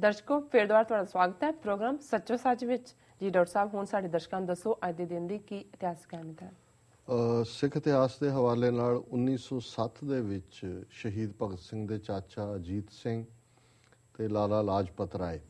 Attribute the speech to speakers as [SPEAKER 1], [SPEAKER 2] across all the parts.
[SPEAKER 1] ਦਰਸ਼ਕੋ ਫੇਰ ਦੁਬਾਰਾ ਤੁਹਾਡਾ ਸਵਾਗਤ ਹੈ ਪ੍ਰੋਗਰਾਮ ਸੱਚੋ ਸੱਚ ਵਿੱਚ ਜੀ ਡਾਕਟਰ ਸਾਹਿਬ ਹੁਣ ਸਾਡੇ ਦਰਸ਼ਕਾਂ ਨੂੰ ਦੱਸੋ ਅੱਜ ਦੇ ਦਿਨ ਦੀ ਕੀ ਇਤਿਹਾਸਕ ਅਹਿਮੀਅਤ ਹੈ
[SPEAKER 2] ਸਿੱਖ ਇਤਿਹਾਸ ਦੇ ਹਵਾਲੇ ਨਾਲ 1907 ਦੇ ਵਿੱਚ ਸ਼ਹੀਦ ਭਗਤ ਸਿੰਘ ਦੇ ਚਾਚਾ ਅਜੀਤ ਸਿੰਘ ਤੇ ਲਾਲਾ ਲਾਜਪਤ ਰਾਏ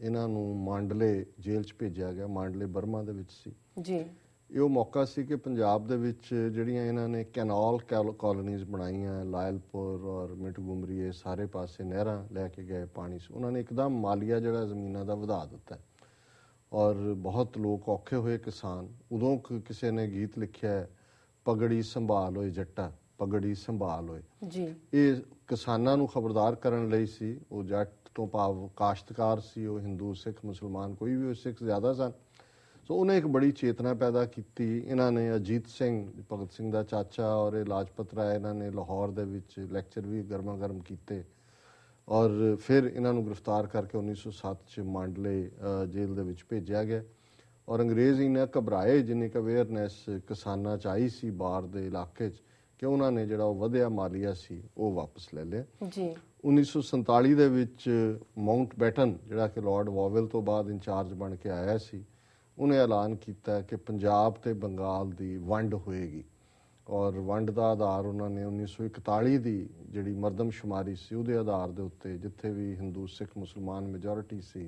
[SPEAKER 2] ਇਹਨਾਂ ਨੂੰ ਮਾਂਡਲੇ ਜੇਲ੍ਹ 'ਚ ਭੇਜਿਆ ਗਿਆ ਮਾਂਡਲੇ ਬਰਮਾ ਦੇ ਵਿੱਚ ਸੀ ਜੀ ਇਹ ਉਹ ਮੌਕਾ ਸੀ ਕਿ ਪੰਜਾਬ ਦੇ ਵਿੱਚ ਜਿਹੜੀਆਂ ਇਹਨਾਂ ਨੇ ਕੈਨਾਲ ਕਾਲੋਨੀਆਂ ਬਣਾਈਆਂ ਲਾਇਲਪੁਰ ਔਰ ਮਿਟਗੁਮਰੀ ਇਹ ਸਾਰੇ ਪਾਸੇ ਨਹਿਰਾਂ ਲੈ ਕੇ ਗਏ ਪਾਣੀ ਸੀ ਉਹਨਾਂ ਨੇ ਇੱਕਦਮ ਮਾਲੀਆ ਜਿਹੜਾ ਜ਼ਮੀਨਾਂ ਦਾ ਵਧਾ ਦਿੱਤਾ ਔਰ ਬਹੁਤ ਲੋਕ ਔਖੇ ਹੋਏ ਕਿਸਾਨ ਉਦੋਂ ਕਿਸੇ ਨੇ ਗੀਤ ਲਿਖਿਆ ਪਗੜੀ ਸੰਭਾਲ ਹੋਏ ਜੱਟਾ ਪਗੜੀ ਸੰਭਾਲ ਹੋਏ ਜੀ ਇਹ ਕਿਸਾਨਾਂ ਨੂੰ ਖਬਰਦਾਰ ਕਰਨ ਲਈ ਸੀ ਉਹ ਜੱਟ ਤੋਂ ਭਾਵ ਕਾਸ਼ਤਕਾਰ ਸੀ ਉਹ ਹਿੰਦੂ ਸਿੱਖ ਮੁਸਲਮਾਨ ਕੋਈ ਵੀ ਸਿੱਖ ਜ਼ਿਆਦਾ ਸਨ ਸੋ ਉਹਨੇ ਇੱਕ ਬੜੀ ਚੇਤਨਾ ਪੈਦਾ ਕੀਤੀ ਇਹਨਾਂ ਨੇ ਅਜੀਤ ਸਿੰਘ ਭਗਤ ਸਿੰਘ ਦਾ ਚਾਚਾ ਔਰ ਇਹ ਲਾਜਪਤ ਰਾਏ ਇਹਨਾਂ ਨੇ ਲਾਹੌਰ ਦੇ ਵਿੱਚ ਲੈਕਚਰ ਵੀ ਗਰਮਾ ਗਰਮ ਕੀਤੇ ਔਰ ਫਿਰ ਇਹਨਾਂ ਨੂੰ ਗ੍ਰਿਫਤਾਰ ਕਰਕੇ 1907 ਚ ਮੰਡਲੇ ਜੇਲ੍ਹ ਦੇ ਵਿੱਚ ਭੇਜਿਆ ਗਿਆ ਔਰ ਅੰਗਰੇਜ਼ ਇਹਨਾਂ ਘਬਰਾਏ ਜਿੰਨੇ ਕ ਅਵੇਅਰਨੈਸ ਕਿਸਾਨਾਂ ਚ ਆਈ ਸੀ ਬਾਹਰ ਦੇ ਇਲਾਕੇ ਚ ਕਿ ਉਹਨਾਂ ਨੇ ਜਿਹੜਾ ਉਹ ਵਧਿਆ ਮਾਲੀਆ ਸੀ ਉਹ ਵਾਪਸ ਲੈ ਲਿਆ ਜੀ 1947 ਦੇ ਵਿੱਚ ਮਾਉਂਟ ਬੈਟਨ ਜਿਹੜਾ ਕਿ ਲਾਰਡ ਵਾਵਲ ਤੋਂ ਬਾਅਦ ਇਨਚਾਰਜ ਬਣ ਕੇ ਆਇਆ ਸੀ ਉਹਨੇ ਐਲਾਨ ਕੀਤਾ ਕਿ ਪੰਜਾਬ ਤੇ ਬੰਗਾਲ ਦੀ ਵੰਡ ਹੋਏਗੀ ਔਰ ਵੰਡ ਦਾ ਆਧਾਰ ਉਹਨਾਂ ਨੇ 1941 ਦੀ ਜਿਹੜੀ ਮਰਦਮਸ਼ੁਮਾਰੀ ਸੀ ਉਹਦੇ ਆਧਾਰ ਦੇ ਉੱਤੇ ਜਿੱਥੇ ਵੀ ਹਿੰਦੂ ਸਿੱਖ ਮੁਸਲਮਾਨ ਮੈਜੋਰਿਟੀ ਸੀ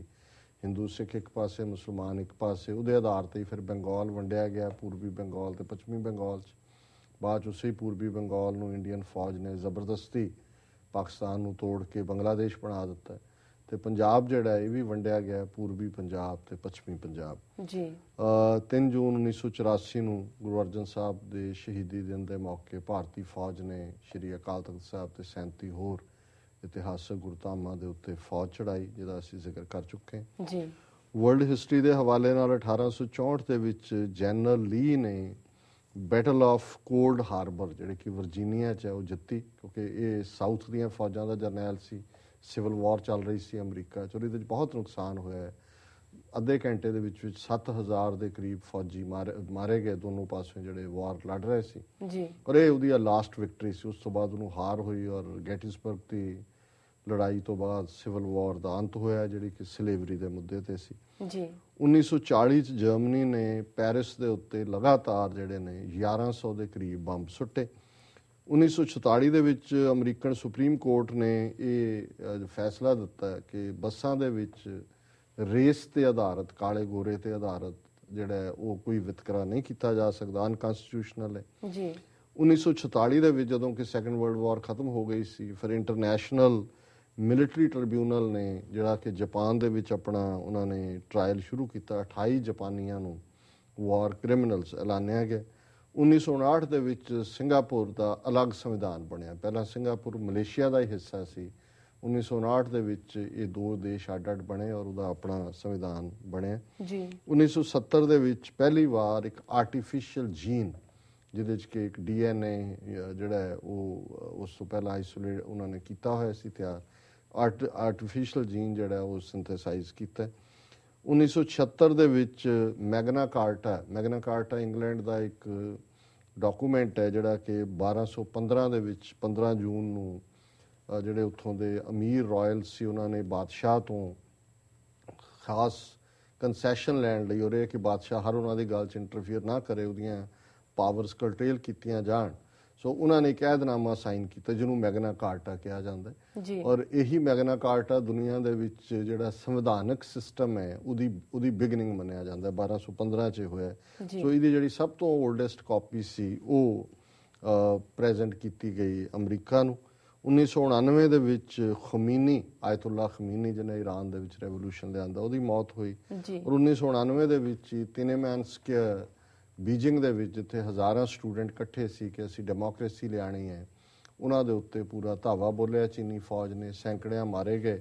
[SPEAKER 2] ਹਿੰਦੂ ਸਿੱਖ ਇੱਕ ਪਾਸੇ ਮੁਸਲਮਾਨ ਇੱਕ ਪਾਸੇ ਉਹਦੇ ਆਧਾਰ ਤੇ ਫਿਰ ਬੰਗਾਲ ਵੰਡਿਆ ਗਿਆ ਪੂਰਬੀ ਬੰਗਾਲ ਤੇ ਪੱਛਮੀ ਬੰਗਾਲ ਚ ਬਾਅਦ ਉਸੇ ਪੂਰਬੀ ਬੰਗਾਲ ਨੂੰ ਇੰਡੀਅਨ ਫੌਜ ਨੇ ਜ਼ਬਰਦਸਤੀ ਪਾਕਿਸਤਾਨ ਨੂੰ ਤੋੜ ਕੇ ਬੰਗਲਾਦੇਸ਼ ਬਣਾ ਦਿੱਤਾ ਤੇ ਪੰਜਾਬ ਜਿਹੜਾ ਇਹ ਵੀ ਵੰਡਿਆ ਗਿਆ ਪੂਰਬੀ ਪੰਜਾਬ ਤੇ ਪੱਛਮੀ ਪੰਜਾਬ ਜੀ 3 ਜੂਨ 1984 ਨੂੰ ਗੁਰੂ ਅਰਜਨ ਸਾਹਿਬ ਦੇ ਸ਼ਹੀਦੀ ਦਿਨ ਦੇ ਮੌਕੇ ਭਾਰਤੀ ਫੌਜ ਨੇ ਸ਼੍ਰੀ ਅਕਾਲ ਤਖਤ ਸਾਹਿਬ ਤੇ 37 ਹੋਰ ਇਤਿਹਾਸਕ ਗੁਰਤਾਮਾ ਦੇ ਉੱਤੇ ਫੌਜ ਚੜਾਈ ਜਿਹਦਾ ਅਸੀਂ ਜ਼ਿਕਰ ਕਰ ਚੁੱਕੇ ਹਾਂ ਜੀ ਵਰਲਡ ਹਿਸਟਰੀ ਦੇ ਹਵਾਲੇ ਨਾਲ 1864 ਦੇ ਵਿੱਚ ਜਨਰਲ ਲੀ ਨੇ ਬੈਟਲ ਆਫ ਕੋਲਡ ਹਾਰਬਰ ਜਿਹੜੇ ਕਿ ਵਰਜੀਨੀਆ 'ਚ ਹੈ ਉਹ ਜਿੱਤੀ ਕਿਉਂਕਿ ਇਹ ਸਾਊਥ ਦੀਆਂ ਫੌਜਾਂ ਦਾ ਜਰਨੈਲ ਸੀ ਸਿਵਲ ਵਾਰ ਚੱਲ ਰਹੀ ਸੀ ਅਮਰੀਕਾ 'ਚ ਉਹਦੇ ਵਿੱਚ ਬਹੁਤ ਨੁਕਸਾਨ ਹੋਇਆ ਹੈ ਅੱਧੇ ਘੰਟੇ ਦੇ ਵਿੱਚ ਵਿੱਚ 7000 ਦੇ ਕਰੀਬ ਫੌਜੀ ਮਾਰੇ ਗਏ ਦੋਨੋਂ ਪਾਸੇ ਜਿਹੜੇ ਵਾਰ ਲੜ ਰਹੇ ਸੀ ਜੀ ਔਰ ਇਹ ਉਹਦੀ ਲਾਸਟ ਵਿਕਟਰੀ ਸੀ ਉਸ ਤੋਂ ਬਾਅਦ ਉਹਨੂੰ ਹਾਰ ਹੋਈ ਔਰ ਗੈਟਿਸਬਰਗ ਦੀ ਲੜਾਈ ਤੋਂ ਬਾਅਦ ਸਿਵਲ ਵਾਰ ਦਾ ਅੰਤ ਹੋਇਆ ਜਿਹੜੀ ਕਿ ਸਲੇਵਰੀ ਦੇ ਮੁੱਦੇ ਤੇ ਸੀ ਜੀ 1940 ਚ ਜਰਮਨੀ ਨੇ ਪੈਰਿਸ ਦੇ ਉੱਤੇ ਲਗਾਤਾਰ ਜਿਹੜੇ ਨੇ 1100 ਦੇ ਕਰੀਬ ਬੰਬ ਸੁੱਟੇ 1946 ਦੇ ਵਿੱਚ ਅਮਰੀਕਨ ਸੁਪਰੀਮ ਕੋਰਟ ਨੇ ਇਹ ਫੈਸਲਾ ਦਿੱਤਾ ਕਿ ਬੱਸਾਂ ਦੇ ਵਿੱਚ ਰੇਸ ਤੇ ਆਧਾਰਿਤ ਕਾਲੇ ਗੋਰੇ ਤੇ ਆਧਾਰਿਤ ਜਿਹੜਾ ਉਹ ਕੋਈ ਵਿਤਕਰਾ ਨਹੀਂ ਕੀਤਾ ਜਾ ਸਕਦਾ ਅਨਕਨਸਟੀਟਿਊਸ਼ਨਲ ਹੈ ਜੀ 1946 ਦੇ ਵਿੱਚ ਜਦੋਂ ਕਿ ਸੈਕੰਡ ਵਰਲਡ ਵਾਰ ਖਤਮ ਹੋ ਗਈ ਸੀ ਫਿਰ ਇੰਟਰਨੈਸ਼ਨਲ ਮਿਲਟਰੀ ਟ੍ਰਿਬਿਊਨਲ ਨੇ ਜਿਹੜਾ ਕਿ ਜਾਪਾਨ ਦੇ ਵਿੱਚ ਆਪਣਾ ਉਹਨਾਂ ਨੇ ਟ੍ਰਾਇਲ ਸ਼ੁਰੂ ਕੀਤਾ 28 ਜਾਪਾਨੀਆਂ ਨੂੰ ਵਾਰ ਕ੍ਰਿਮੀਨਲਸ ਐਲਾਨਿਆ ਗਿਆ 1959 ਦੇ ਵਿੱਚ ਸਿੰਗਾਪੁਰ ਦਾ ਅਲੱਗ ਸੰਵਿਧਾਨ ਬਣਿਆ ਪਹਿਲਾਂ ਸਿੰਗਾਪੁਰ ਮਲੇਸ਼ੀਆ ਦਾ ਹੀ ਹਿੱਸਾ ਸੀ 1959 ਦੇ ਵਿੱਚ ਇਹ ਦੋ ਦੇਸ਼ ਅੱਡ-ਅੱਡ ਬਣੇ ਔਰ ਉਹਦਾ ਆਪਣਾ ਸੰਵਿਧਾਨ ਬਣਿਆ ਜੀ 1970 ਦੇ ਵਿੱਚ ਪਹਿਲੀ ਵਾਰ ਇੱਕ ਆਰਟੀਫੀਸ਼ੀਅਲ ਜੀਨ ਜਿਹਦੇ ਵਿੱਚ ਕਿ ਇੱਕ ਡੀਐਨਏ ਜਿਹੜਾ ਹੈ ਉਹ ਉਸ ਤੋਂ ਪਹਿਲਾਂ ਆਈਸੋਲੇਟ ਉਹਨਾਂ ਨੇ ਕੀਤਾ ਹੋਇਆ ਸੀ ਤਿਆਰ ਆਰਟੀਫੀਸ਼ੀਅਲ ਜੀਨ ਜਿਹੜਾ ਉਹ ਸਿੰਥੇਸਾਈਜ਼ ਕੀਤਾ 1976 ਦੇ ਵਿੱਚ Magna Carta Magna Carta England ਦਾ ਇੱਕ ਡਾਕੂਮੈਂਟ ਹੈ ਜਿਹੜਾ ਕਿ 1215 ਦੇ ਵਿੱਚ 15 ਜੂਨ ਨੂੰ ਜਿਹੜੇ ਉੱਥੋਂ ਦੇ ਅਮੀਰ ਰਾਇਲ ਸੀ ਉਹਨਾਂ ਨੇ ਬਾਦਸ਼ਾਹ ਤੋਂ ਖਾਸ ਕਨਸੈਸ਼ਨ ਲੈਣ ਲਈ ਉਹ ਰਿਹਾ ਕਿ ਬਾਦਸ਼ਾਹ ਹਰ ਉਹਨਾਂ ਦੀ ਗੱਲ 'ਚ ਇੰਟਰਫੀਅਰ ਨਾ ਕਰੇ ਉਹਦੀਆਂ ਪਾਵਰਸ ਕੰਟਰੋਲ ਕੀਤੀਆਂ ਜਾਣ ਸੋ ਉਹਨਾਂ ਨੇ ਕਾਇਦਨਾਮਾ ਸਾਈਨ ਕੀਤਾ ਜਿਹਨੂੰ ਮੈਗਨਾ ਕਾਰਟਾ ਕਿਹਾ ਜਾਂਦਾ
[SPEAKER 1] ਹੈ ਔਰ
[SPEAKER 2] ਇਹੀ ਮੈਗਨਾ ਕਾਰਟਾ ਦੁਨੀਆ ਦੇ ਵਿੱਚ ਜਿਹੜਾ ਸੰਵਿਧਾਨਕ ਸਿਸਟਮ ਹੈ ਉਹਦੀ ਉਹਦੀ ਬਿਗਨਿੰਗ ਮੰਨਿਆ ਜਾਂਦਾ 1215 ਚ ਹੋਇਆ ਸੋ ਇਹਦੀ ਜਿਹੜੀ ਸਭ ਤੋਂ 올ਡੈਸਟ ਕਾਪੀ ਸੀ ਉਹ ਪ੍ਰੈਜ਼ੈਂਟ ਕੀਤੀ ਗਈ ਅਮਰੀਕਾ ਨੂੰ 1999 ਦੇ ਵਿੱਚ ਖਮੀਨੀ ਆਇਤੁੱਲਾ ਖਮੀਨੀ ਜਿਹਨੇ ਈਰਾਨ ਦੇ ਵਿੱਚ ਰੈਵੋਲੂਸ਼ਨ ਲਿਆਂਦਾ ਉਹਦੀ ਮੌਤ ਹੋਈ ਔਰ 1999 ਦੇ ਵਿੱਚ ਤਿਨੇਮੈਨਸਕ ਬੀਜਿੰਗ ਦੇ ਵਿੱਚ ਜਿੱਥੇ ਹਜ਼ਾਰਾਂ ਸਟੂਡੈਂਟ ਇਕੱਠੇ ਸੀ ਕਿ ਅਸੀਂ ਡੈਮੋਕ੍ਰੇਸੀ ਲਿਆਣੀ ਹੈ ਉਹਨਾਂ ਦੇ ਉੱਤੇ ਪੂਰਾ ਧਾਵਾ ਬੋਲਿਆ ਚੀਨੀ ਫੌਜ ਨੇ ਸੈਂਕੜਿਆਂ ਮਾਰੇ ਗਏ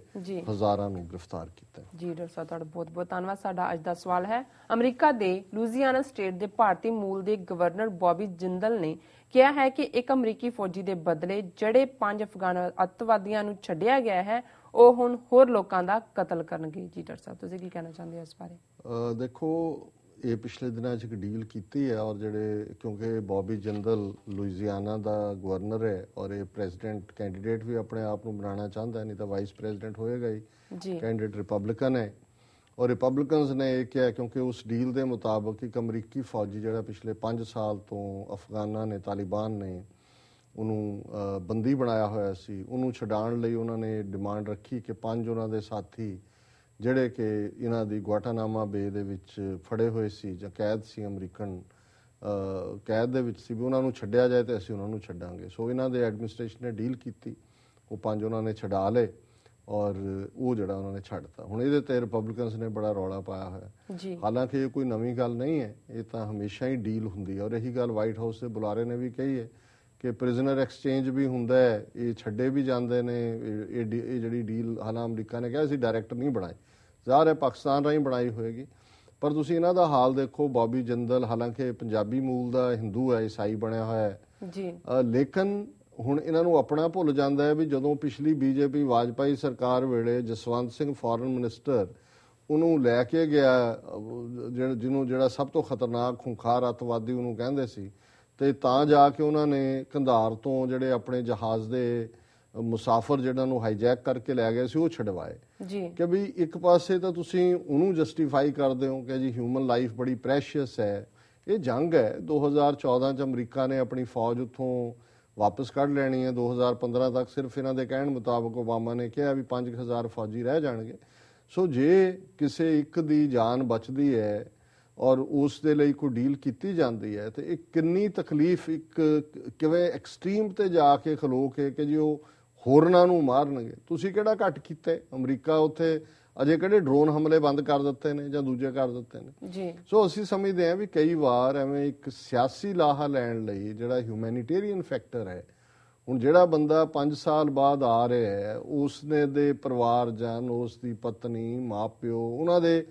[SPEAKER 2] ਹਜ਼ਾਰਾਂ ਨੂੰ ਗ੍ਰਿਫਤਾਰ ਕੀਤਾ
[SPEAKER 1] ਜੀ ਡਾਕਟਰ ਸਾਹਿਬ ਤੁਹਾਡਾ ਬਹੁਤ ਬਹੁਤ ਧੰਨਵਾਦ ਸਾਡਾ ਅੱਜ ਦਾ ਸਵਾਲ ਹੈ ਅਮਰੀਕਾ ਦੇ ਲੂਜ਼ੀਆਨਾ ਸਟੇਟ ਦੇ ਭਾਰਤੀ ਮੂਲ ਦੇ ਗਵਰਨਰ ਬੌਬੀ ਜਿੰਦਲ ਨੇ ਕਿਹਾ ਹੈ ਕਿ ਇੱਕ ਅਮਰੀਕੀ ਫੌਜੀ ਦੇ ਬਦਲੇ ਜਿਹੜੇ ਪੰਜ ਅਫਗਾਨ ਅੱਤਵਾਦੀਆਂ ਨੂੰ ਛੱਡਿਆ ਗਿਆ ਹੈ ਉਹ ਹੁਣ ਹੋਰ ਲੋਕਾਂ ਦਾ ਕਤਲ ਕਰਨਗੇ ਜੀ ਡਾਕਟਰ ਸਾਹਿਬ ਤੁਸੀਂ ਕੀ ਕਹਿਣਾ ਚਾਹੁੰਦੇ ਹੋ ਇਸ
[SPEAKER 2] ਬਾਰੇ ਦੇਖੋ ਇਹ ਪਿਛਲੇ ਦਿਨਾਂ 'ਚ ਇੱਕ ਡੀਲ ਕੀਤੀ ਹੈ ਔਰ ਜਿਹੜੇ ਕਿਉਂਕਿ ਬੌਬੀ ਜਨਰਲ ਲੁਇਜ਼ੀਆਨਾ ਦਾ ਗਵਰਨਰ ਹੈ ਔਰ ਇਹ ਪ੍ਰੈਜ਼ੀਡੈਂਟ ਕੈਂਡੀਡੇਟ ਵੀ ਆਪਣੇ ਆਪ ਨੂੰ ਬਣਾਉਣਾ ਚਾਹੁੰਦਾ ਨਹੀਂ ਤਾਂ ਵਾਈਸ ਪ੍ਰੈਜ਼ੀਡੈਂਟ ਹੋਏਗਾ ਹੀ ਕੈਂਡੀਡੇਟ ਰਿਪਬਲਿਕਨ ਹੈ ਔਰ ਰਿਪਬਲਿਕਨਸ ਨੇ ਇਹ ਕਿਹਾ ਕਿਉਂਕਿ ਉਸ ਡੀਲ ਦੇ ਮੁਤਾਬਕ ਇੱਕ ਅਮਰੀਕੀ ਫੌਜੀ ਜਿਹੜਾ ਪਿਛਲੇ 5 ਸਾਲ ਤੋਂ ਅਫਗਾਨਾ ਨੇ ਤਾਲਿਬਾਨ ਨੇ ਉਹਨੂੰ ਬੰਦੀ ਬਣਾਇਆ ਹੋਇਆ ਸੀ ਉਹਨੂੰ ਛਡਾਉਣ ਲਈ ਉਹਨਾਂ ਨੇ ਡਿਮਾਂਡ ਰੱਖੀ ਕਿ ਪੰਜ ਉਹਨਾਂ ਦੇ ਸਾਥੀ ਜਿਹੜੇ ਕਿ ਇਹਨਾਂ ਦੀ ਗਵਾਟਾਨਾਮਾ ਬੇ ਦੇ ਵਿੱਚ ਫੜੇ ਹੋਏ ਸੀ ਜਾਂ ਕੈਦ ਸੀ ਅਮਰੀਕਨ ਕੈਦ ਦੇ ਵਿੱਚ ਸੀ ਵੀ ਉਹਨਾਂ ਨੂੰ ਛੱਡਿਆ ਜਾਏ ਤੇ ਅਸੀਂ ਉਹਨਾਂ ਨੂੰ ਛੱਡਾਂਗੇ ਸੋ ਇਹਨਾਂ ਦੇ ਐਡਮਿਨਿਸਟ੍ਰੇਸ਼ਨ ਨੇ ਡੀਲ ਕੀਤੀ ਉਹ ਪੰਜ ਉਹਨਾਂ ਨੇ ਛਡਾ ਲਏ ਔਰ ਉਹ ਜਿਹੜਾ ਉਹਨਾਂ ਨੇ ਛੱਡਤਾ ਹੁਣ ਇਹਦੇ ਤੇ ਰਿਪਬਲਿਕਨਸ ਨੇ ਬੜਾ ਰੌਲਾ ਪਾਇਆ
[SPEAKER 1] ਹੋਇਆ
[SPEAKER 2] ਹਾਲਾਂਕਿ ਇਹ ਕੋਈ ਨਵੀਂ ਗੱਲ ਨਹੀਂ ਹੈ ਇਹ ਤਾਂ ਹਮੇਸ਼ਾ ਹੀ ਡੀਲ ਹੁੰਦੀ ਹੈ ਔਰ ਇਹੀ ਗੱਲ ਵਾਈਟ ਹਾਊਸ ਦੇ ਬੁਲਾਰੇ ਨੇ ਵੀ ਕਹੀ ਹੈ ਕਿ ਪ੍ਰਿਜ਼ਨਰ ਐਕਸਚੇਂਜ ਵੀ ਹੁੰਦਾ ਹੈ ਇਹ ਛੱਡੇ ਵੀ ਜਾਂਦੇ ਨੇ ਇਹ ਜਿਹੜੀ ਡੀਲ ਹਾਲਾ ਅਮਰੀਕਾ ਨੇ ਕਿਹਾ ਸੀ ਡਾਇਰੈਕਟ ਨਹੀਂ ਬਣਾਈ ਜ਼ਾਹਰ ਹੈ ਪਾਕਿਸਤਾਨ ਰਾਹੀਂ ਬਣਾਈ ਹੋਏਗੀ ਪਰ ਤੁਸੀਂ ਇਹਨਾਂ ਦਾ ਹਾਲ ਦੇਖੋ ਬਾਬੀ ਜੰਦਲ ਹਾਲਾਂਕਿ ਪੰਜਾਬੀ ਮੂਲ ਦਾ ਹਿੰਦੂ ਹੈ ਇਸਾਈ ਬਣਿਆ ਹੋਇਆ ਹੈ ਜੀ ਲੇਕਿਨ ਹੁਣ ਇਹਨਾਂ ਨੂੰ ਆਪਣਾ ਭੁੱਲ ਜਾਂਦਾ ਹੈ ਵੀ ਜਦੋਂ ਪਿਛਲੀ ਬੀਜੇਪੀ ਵਾਜਪਾਈ ਸਰਕਾਰ ਵੇਲੇ ਜਸਵੰਤ ਸਿੰਘ ਫੋਰਨ ਮਿਨਿਸਟਰ ਉਹਨੂੰ ਲੈ ਕੇ ਗਿਆ ਜਿਹਨੂੰ ਜਿਹੜਾ ਸਭ ਤੋਂ ਖਤਰਨਾਕ ਖੁੰਖਾਰ ਅਤਵਾਦੀ ਉਹਨੂੰ ਕਹਿੰਦੇ ਸੀ ਤੇ ਤਾਂ ਜਾ ਕੇ ਉਹਨਾਂ ਨੇ ਕੰਧਾਰ ਤੋਂ ਜਿਹੜੇ ਆਪਣੇ ਜਹਾਜ਼ ਦੇ ਮੁਸਾਫਰ ਜਿਹੜਾ ਨੂੰ ਹਾਈਜੈਕ ਕਰਕੇ ਲੈ ਗਏ ਸੀ ਉਹ ਛਡਵਾਏ ਜੀ ਕਿ ਵੀ ਇੱਕ ਪਾਸੇ ਤਾਂ ਤੁਸੀਂ ਉਹਨੂੰ ਜਸਟੀਫਾਈ ਕਰਦੇ ਹੋ ਕਿ ਜੀ ਹਿਊਮਨ ਲਾਈਫ ਬੜੀ ਪ੍ਰੈਸ਼ੀਅਸ ਹੈ ਇਹ ਜੰਗ ਹੈ 2014 ਚ ਅਮਰੀਕਾ ਨੇ ਆਪਣੀ ਫੌਜ ਉੱਥੋਂ ਵਾਪਸ ਕੱਢ ਲੈਣੀ ਹੈ 2015 ਤੱਕ ਸਿਰਫ ਇਹਨਾਂ ਦੇ ਕਹਿਣ ਮੁਤਾਬਕ ਓਬਾਮਾ ਨੇ ਕਿਹਾ ਵੀ 5000 ਫੌਜੀ ਰਹਿ ਜਾਣਗੇ ਸੋ ਜੇ ਕਿਸੇ ਇੱਕ ਦੀ ਜਾਨ ਬਚਦੀ ਹੈ ਔਰ ਉਸ ਦੇ ਲਈ ਕੋਈ ਡੀਲ ਕੀਤੀ ਜਾਂਦੀ ਹੈ ਤੇ ਇਹ ਕਿੰਨੀ ਤਕਲੀਫ ਇੱਕ ਕਿਵੇਂ ਐਕਸਟ੍ਰੀਮ ਤੇ ਜਾ ਕੇ ਖਲੋ ਕੇ ਕਿ ਜੋ ਹੋਰਨਾਂ ਨੂੰ ਮਾਰਨਗੇ ਤੁਸੀਂ ਕਿਹੜਾ ਘਟ ਕੀਤਾ ਅਮਰੀਕਾ ਉੱਥੇ ਅਜੇ ਕਿਹੜੇ ਡਰੋਨ ਹਮਲੇ ਬੰਦ ਕਰ ਦਿੱਤੇ ਨੇ ਜਾਂ ਦੂਜੇ ਕਰ ਦਿੱਤੇ ਨੇ ਜੀ ਸੋ ਅਸੀਂ ਸਮਝਦੇ ਹਾਂ ਵੀ ਕਈ ਵਾਰ ਐਵੇਂ ਇੱਕ ਸਿਆਸੀ ਲਾਹਾ ਲੈਣ ਲਈ ਜਿਹੜਾ ਹਿਊਮੈਨਿਟੇਰੀਅਨ ਫੈਕਟਰ ਹੈ ਹੁਣ ਜਿਹੜਾ ਬੰਦਾ 5 ਸਾਲ ਬਾਅਦ ਆ ਰਿਹਾ ਹੈ ਉਸ ਦੇ ਪਰਿਵਾਰ ਜਾਂ ਉਸ ਦੀ ਪਤਨੀ ਮਾਪਿਓ ਉਹਨਾਂ ਦੇ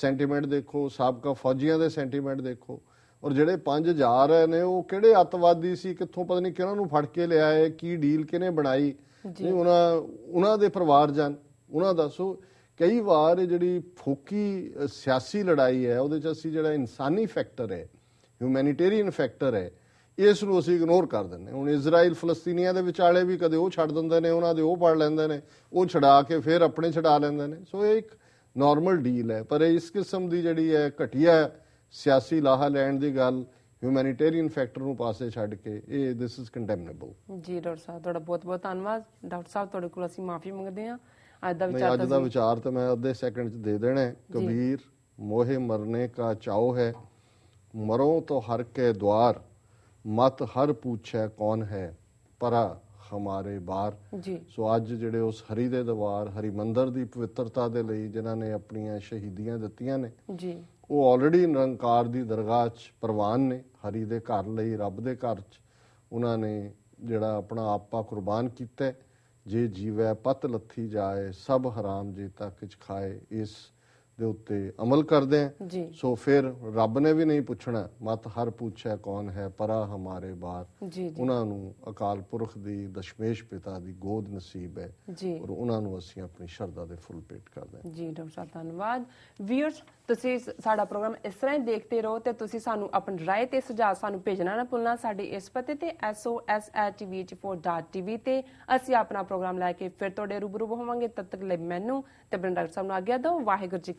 [SPEAKER 2] ਸੈਂਟੀਮੈਂਟ ਦੇਖੋ ਸਾਬਕਾ ਫੌਜੀਆਂ ਦੇ ਸੈਂਟੀਮੈਂਟ ਦੇਖੋ ਔਰ ਜਿਹੜੇ 5000 ਜਾ ਰਹੇ ਨੇ ਉਹ ਕਿਹੜੇ ਅਤਵਾਦੀ ਸੀ ਕਿੱਥੋਂ ਪਤਾ ਨਹੀਂ ਕਿਹਨਾਂ ਨੂੰ ਫੜ ਕੇ ਲਿਆ ਹੈ ਕੀ ਡੀਲ ਕਿਨੇ ਬਣਾਈ ਨਹੀਂ ਉਹਨਾਂ ਉਹਨਾਂ ਦੇ ਪਰਿਵਾਰ ਜਨ ਉਹਨਾਂ ਦਾ ਸੋ ਕਈ ਵਾਰ ਜਿਹੜੀ ਫੋਕੀ ਸਿਆਸੀ ਲੜਾਈ ਹੈ ਉਹਦੇ ਚ ਅਸੀਂ ਜਿਹੜਾ ਇਨਸਾਨੀ ਫੈਕਟਰ ਹੈ ਹਿਊਮੈਨਿਟੇਰੀਅਨ ਫੈਕਟਰ ਹੈ ਇਸ ਨੂੰ ਅਸੀਂ ਇਗਨੋਰ ਕਰ ਦਿੰਦੇ ਹੁਣ ਇਜ਼ਰਾਈਲ ਫਲਸਤੀਨੀਆਂ ਦੇ ਵਿਚਾਲੇ ਵੀ ਕਦੇ ਉਹ ਛੱਡ ਦਿੰਦੇ ਨੇ ਉਹਨਾਂ ਦੇ ਉਹ ਪੜ ਲੈਂਦੇ ਨੇ ਉਹ ਛਡਾ ਕੇ ਫਿਰ ਆਪਣੇ ਛਡਾ ਲੈਂਦੇ ਨੇ ਸੋ ਇਹ ਇੱਕ ਨਾਰਮਲ ਡੀਲ ਹੈ ਪਰ ਇਸ ਕਿਸਮ ਦੀ ਜਿਹੜੀ ਹੈ ਘਟਿਆ ਸਿਆਸੀ ਲਾਹਾ ਲੈਣ ਦੀ ਗੱਲ ਹਿਊਮੈਨਿਟੇਰੀਅਨ ਫੈਕਟਰ ਨੂੰ ਪਾਸੇ ਛੱਡ ਕੇ ਇਹ ਦਿਸ ਇਜ਼ ਕੰਡੈਮਨੇਬਲ
[SPEAKER 1] ਜੀ ਡਾਕਟਰ ਸਾਹਿਬ ਤੁਹਾਡਾ ਬਹੁਤ ਬਹੁਤ ਧੰਨਵਾਦ ਡਾਕਟਰ ਸਾਹਿਬ ਤੁਹਾਡੇ ਕੋਲ ਅਸੀਂ ਮਾਫੀ ਮੰਗਦੇ ਹਾਂ ਅੱਜ ਦਾ ਵਿਚਾਰ ਅੱਜ ਦਾ ਵਿਚਾਰ
[SPEAKER 2] ਤਾਂ ਮੈਂ ਅੱਧੇ ਸੈਕਿੰਡ ਚ ਦੇ ਦੇਣਾ ਹੈ ਕਬੀਰ ਮੋਹੇ ਮਰਨੇ ਕਾ ਚਾਉ ਹੈ ਮਰੋ ਤੋ ਹਰ ਕੇ ਦਵਾਰ ਮਤ ਹਰ ਪੁੱਛੈ ਕੌਣ ਹੈ ਪਰਾ ਹਮਾਰੇ ਬਾਰ ਸੋ ਅੱਜ ਜਿਹੜੇ ਉਸ ਹਰੀ ਦੇ ਦਵਾਰ ਹਰੀ ਮੰਦਰ ਦੀ ਪਵਿੱਤਰਤਾ ਦੇ ਲਈ ਜਿਨ੍ਹਾਂ ਨੇ ਆਪਣੀਆਂ ਸ਼ਹੀਦੀਆਂ ਦਿੱਤੀਆਂ ਨੇ ਜੀ ਉਹ ਆਲਰੇਡੀ ਨਿਰੰਕਾਰ ਦੀ ਦਰਗਾਹ 'ਚ ਪ੍ਰਵਾਨ ਨੇ ਹਰੀ ਦੇ ਘਰ ਲਈ ਰੱਬ ਦੇ ਘਰ 'ਚ ਉਹਨਾਂ ਨੇ ਜਿਹੜਾ ਆਪਣਾ ਆਪਾ ਕੁਰਬਾਨ ਕੀਤਾ ਜੇ ਜੀਵੈ ਪਤ ਲੱਥੀ ਜਾਏ ਸਭ ਹਰਾਮ ਜੇ ਤੱਕ ਚ ਖਾਏ ਇਸ ਦੇ ਉੱਤੇ ਅਮਲ ਕਰਦੇ ਆ ਸੋ ਫਿਰ ਰੱਬ ਨੇ ਵੀ ਨਹੀਂ ਪੁੱਛਣਾ ਮਤ ਹਰ ਪੁੱਛਿਆ ਕੌਣ ਹੈ ਪਰਾ ਹਮਾਰੇ ਬਾਤ ਉਹਨਾਂ ਨੂੰ ਅਕਾਲ ਪੁਰਖ ਦੀ ਦਸ਼ਮੇਸ਼ ਪਿਤਾ ਦੀ ਗੋਦ ਨਸੀਬ ਹੈ ਔਰ ਉਹਨਾਂ ਨੂੰ ਅਸੀਂ ਆਪਣੀ ਸ਼ਰਧਾ ਦੇ ਫੁੱਲ ਪੇਟ ਕਰਦੇ ਆ
[SPEAKER 1] ਜੀ ਡਾਕਟਰ ਸਾਹਿਬ ਧੰਨਵਾਦ ਵੀਅਰਸ ਤੁਸੀਂ ਸਾਡਾ ਪ੍ਰੋਗਰਾਮ ਇਸ ਤਰ੍ਹਾਂ ਹੀ ਦੇਖਦੇ ਰਹੋ ਤੇ ਤੁਸੀਂ ਸਾਨੂੰ ਆਪਣੀ رائے ਤੇ ਸੁਝਾਅ ਸਾਨੂੰ ਭੇਜਣਾ ਨਾ ਭੁੱਲਣਾ ਸਾਡੇ ਇਸ ਪਤੇ ਤੇ soshtvh4.tv ਤੇ ਅਸੀਂ ਆਪਣਾ ਪ੍ਰੋਗਰਾਮ ਲੈ ਕੇ ਫਿਰ ਤੁਹਾਡੇ ਰੂਬਰੂ ਹੋਵਾਂਗੇ ਤਦ ਤੱਕ ਲਈ ਮੈਨੂੰ ਤੇ ਬ੍ਰਿੰਦਰ ਡਾਕਟਰ ਸਾਹਿਬ ਨੂੰ ਆਗਿਆ ਦਿਓ ਵਾਹਿਗੁਰੂ ਜੀ